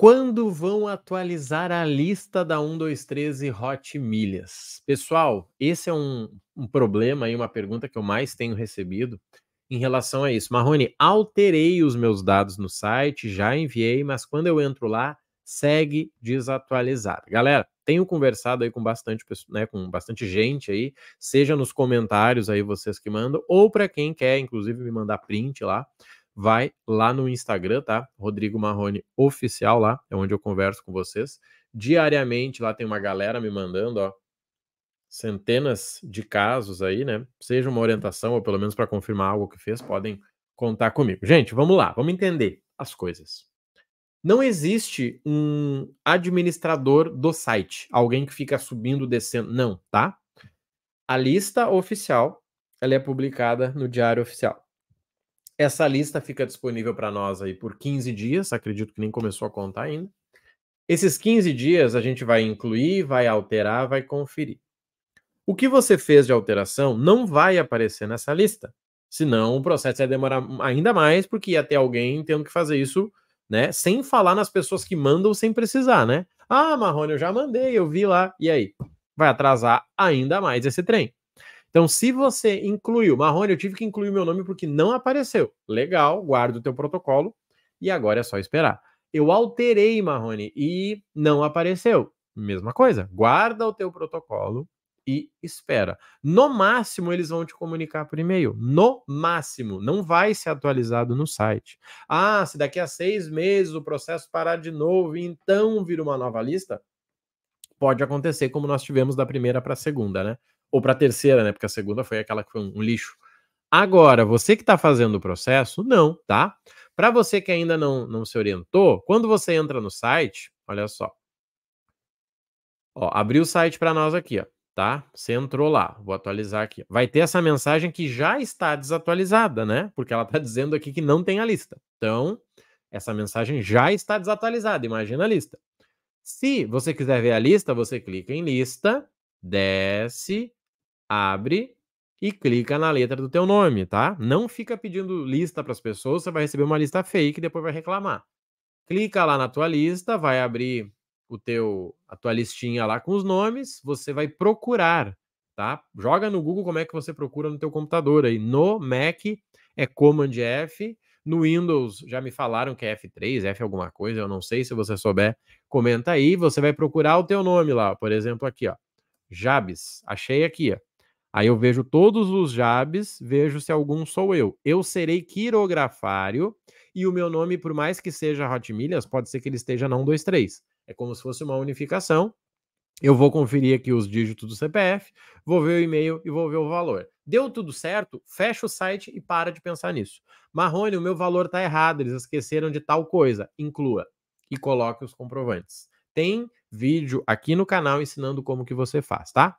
Quando vão atualizar a lista da 1213 Hot Milhas? Pessoal, esse é um, um problema e uma pergunta que eu mais tenho recebido em relação a isso. Marrone, alterei os meus dados no site, já enviei, mas quando eu entro lá, segue desatualizado. Galera, tenho conversado aí com bastante, né, com bastante gente aí, seja nos comentários aí vocês que mandam, ou para quem quer, inclusive, me mandar print lá vai lá no Instagram, tá? Rodrigo Marrone Oficial lá, é onde eu converso com vocês. Diariamente lá tem uma galera me mandando, ó, centenas de casos aí, né? Seja uma orientação ou pelo menos para confirmar algo que fez, podem contar comigo. Gente, vamos lá, vamos entender as coisas. Não existe um administrador do site, alguém que fica subindo, descendo, não, tá? A lista oficial, ela é publicada no Diário Oficial. Essa lista fica disponível para nós aí por 15 dias, acredito que nem começou a contar ainda. Esses 15 dias a gente vai incluir, vai alterar, vai conferir. O que você fez de alteração não vai aparecer nessa lista, senão o processo vai demorar ainda mais, porque ia ter alguém tendo que fazer isso, né? Sem falar nas pessoas que mandam sem precisar, né? Ah, Marrone, eu já mandei, eu vi lá. E aí? Vai atrasar ainda mais esse trem. Então, se você incluiu, Marrone, eu tive que incluir meu nome porque não apareceu. Legal, guarda o teu protocolo e agora é só esperar. Eu alterei, Marrone, e não apareceu. Mesma coisa, guarda o teu protocolo e espera. No máximo, eles vão te comunicar por e-mail. No máximo, não vai ser atualizado no site. Ah, se daqui a seis meses o processo parar de novo e então vir uma nova lista, pode acontecer como nós tivemos da primeira para a segunda, né? ou para a terceira, né? Porque a segunda foi aquela que foi um, um lixo. Agora, você que está fazendo o processo, não, tá? Para você que ainda não, não se orientou, quando você entra no site, olha só. Ó, abriu o site para nós aqui, ó, tá? Você entrou lá, vou atualizar aqui. Vai ter essa mensagem que já está desatualizada, né? Porque ela está dizendo aqui que não tem a lista. Então, essa mensagem já está desatualizada, imagina a lista. Se você quiser ver a lista, você clica em lista, desce abre e clica na letra do teu nome, tá? Não fica pedindo lista para as pessoas, você vai receber uma lista fake e depois vai reclamar. Clica lá na tua lista, vai abrir o teu a tua listinha lá com os nomes, você vai procurar, tá? Joga no Google como é que você procura no teu computador aí. No Mac é Command F, no Windows já me falaram que é F3, F alguma coisa, eu não sei se você souber, comenta aí, você vai procurar o teu nome lá, por exemplo aqui, ó. Jabes, achei aqui, ó. Aí eu vejo todos os jabes, vejo se algum sou eu. Eu serei quirografário e o meu nome, por mais que seja Hot Milhas, pode ser que ele esteja não 23. É como se fosse uma unificação. Eu vou conferir aqui os dígitos do CPF, vou ver o e-mail e vou ver o valor. Deu tudo certo? Fecha o site e para de pensar nisso. Marrone, o meu valor está errado, eles esqueceram de tal coisa. Inclua e coloque os comprovantes. Tem vídeo aqui no canal ensinando como que você faz, tá?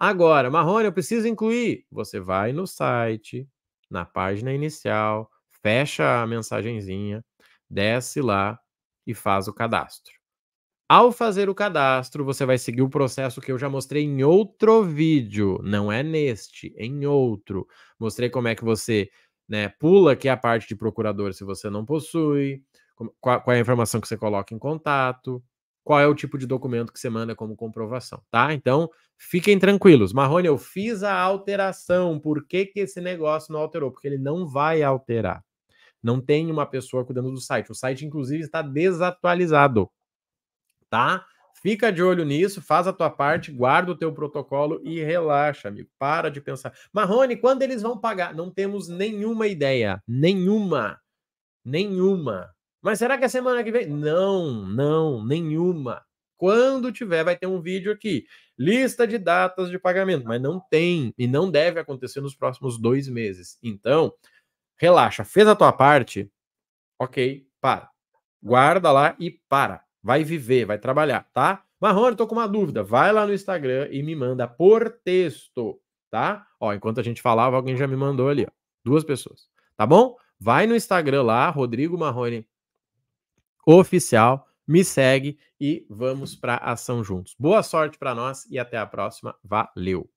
Agora, Marrone, eu preciso incluir. Você vai no site, na página inicial, fecha a mensagenzinha, desce lá e faz o cadastro. Ao fazer o cadastro, você vai seguir o processo que eu já mostrei em outro vídeo, não é neste, é em outro. Mostrei como é que você né, pula aqui a parte de procurador se você não possui, qual, qual é a informação que você coloca em contato, qual é o tipo de documento que você manda como comprovação, tá? Então, fiquem tranquilos. Marrone, eu fiz a alteração. Por que, que esse negócio não alterou? Porque ele não vai alterar. Não tem uma pessoa cuidando do site. O site, inclusive, está desatualizado, tá? Fica de olho nisso, faz a tua parte, guarda o teu protocolo e relaxa, amigo. Para de pensar. Marrone, quando eles vão pagar? Não temos nenhuma ideia. Nenhuma. Nenhuma. Mas será que a é semana que vem? Não, não, nenhuma. Quando tiver, vai ter um vídeo aqui. Lista de datas de pagamento, mas não tem e não deve acontecer nos próximos dois meses. Então, relaxa, fez a tua parte, ok, para. Guarda lá e para. Vai viver, vai trabalhar, tá? Marrone, tô com uma dúvida. Vai lá no Instagram e me manda por texto, tá? Ó, enquanto a gente falava, alguém já me mandou ali, ó. Duas pessoas. Tá bom? Vai no Instagram lá, Rodrigo Marrone oficial. Me segue e vamos para ação juntos. Boa sorte para nós e até a próxima. Valeu!